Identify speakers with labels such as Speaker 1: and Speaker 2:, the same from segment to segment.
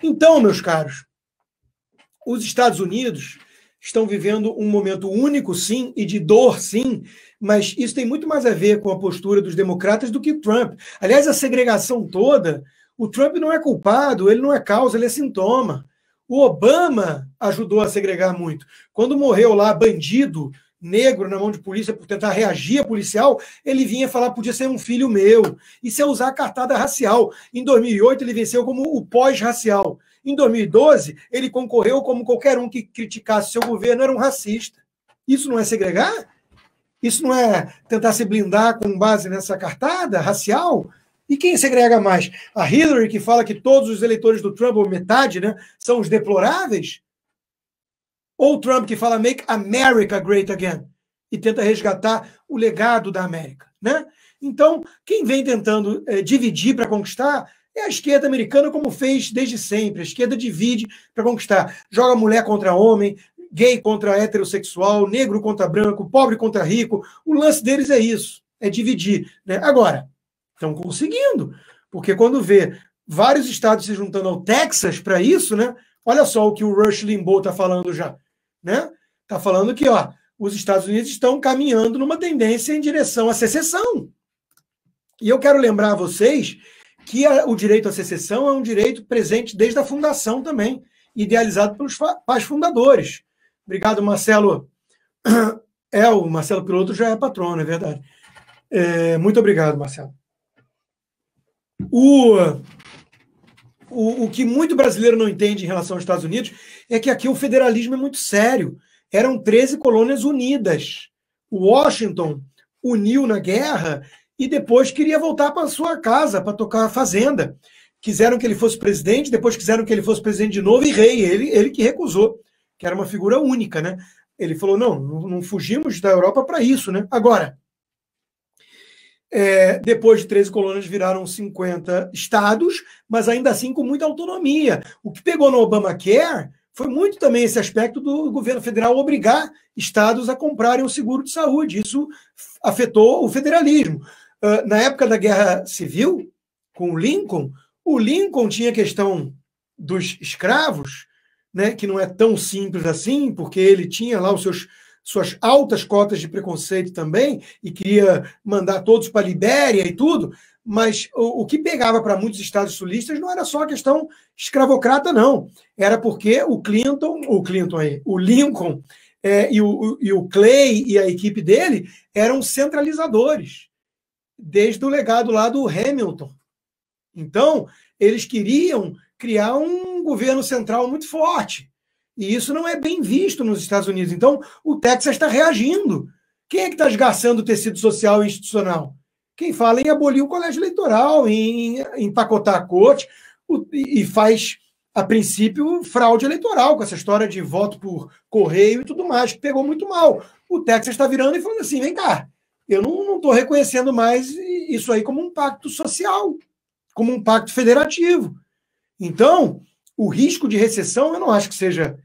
Speaker 1: Então, meus caros, os Estados Unidos estão vivendo um momento único, sim, e de dor, sim, mas isso tem muito mais a ver com a postura dos democratas do que Trump. Aliás, a segregação toda, o Trump não é culpado, ele não é causa, ele é sintoma. O Obama ajudou a segregar muito. Quando morreu lá bandido negro na mão de polícia por tentar reagir a policial, ele vinha falar podia ser um filho meu. Isso é usar a cartada racial. Em 2008 ele venceu como o pós-racial. Em 2012 ele concorreu como qualquer um que criticasse seu governo era um racista. Isso não é segregar? Isso não é tentar se blindar com base nessa cartada racial? E quem segrega mais? A Hillary que fala que todos os eleitores do Trump, ou metade, né, são os deploráveis? Ou o Trump que fala Make America Great Again e tenta resgatar o legado da América. Né? Então, quem vem tentando é, dividir para conquistar é a esquerda americana, como fez desde sempre. A esquerda divide para conquistar. Joga mulher contra homem, gay contra heterossexual, negro contra branco, pobre contra rico. O lance deles é isso, é dividir. Né? Agora, estão conseguindo, porque quando vê vários estados se juntando ao Texas para isso, né? Olha só o que o Rush Limbaugh está falando já. Né? Está falando que ó, os Estados Unidos estão caminhando numa tendência em direção à secessão. E eu quero lembrar a vocês que a, o direito à secessão é um direito presente desde a fundação também, idealizado pelos pais fundadores. Obrigado, Marcelo. É, o Marcelo Piloto já é patrono, é verdade. É, muito obrigado, Marcelo. O, o, o que muito brasileiro não entende em relação aos Estados Unidos é que aqui o federalismo é muito sério. Eram 13 colônias unidas. Washington uniu na guerra e depois queria voltar para sua casa para tocar a fazenda. Quiseram que ele fosse presidente, depois quiseram que ele fosse presidente de novo e rei, ele, ele que recusou, que era uma figura única, né? Ele falou: não, não, não fugimos da Europa para isso, né? Agora, é, depois de 13 colônias viraram 50 estados, mas ainda assim com muita autonomia. O que pegou no Obamacare foi muito também esse aspecto do governo federal obrigar estados a comprarem o seguro de saúde. Isso afetou o federalismo. Uh, na época da Guerra Civil, com o Lincoln, o Lincoln tinha a questão dos escravos, né, que não é tão simples assim, porque ele tinha lá os seus suas altas cotas de preconceito também, e queria mandar todos para a Libéria e tudo, mas o, o que pegava para muitos estados sulistas não era só a questão escravocrata, não. Era porque o Clinton, o Clinton aí, o Lincoln é, e, o, e o Clay e a equipe dele eram centralizadores, desde o legado lá do Hamilton. Então, eles queriam criar um governo central muito forte. E isso não é bem visto nos Estados Unidos. Então, o Texas está reagindo. Quem é que está esgarçando o tecido social e institucional? Quem fala em abolir o colégio eleitoral, em empacotar a corte, e faz, a princípio, fraude eleitoral, com essa história de voto por correio e tudo mais, que pegou muito mal. O Texas está virando e falando assim: vem cá, eu não estou reconhecendo mais isso aí como um pacto social, como um pacto federativo. Então, o risco de recessão eu não acho que seja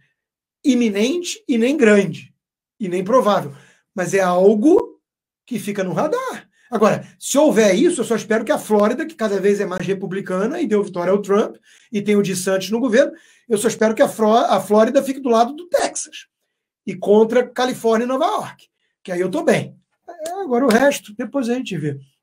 Speaker 1: iminente e nem grande e nem provável, mas é algo que fica no radar. Agora, se houver isso, eu só espero que a Flórida, que cada vez é mais republicana e deu vitória ao Trump e tem o DeSantis no governo, eu só espero que a, a Flórida fique do lado do Texas e contra Califórnia e Nova York, que aí eu estou bem. É, agora o resto, depois a gente vê.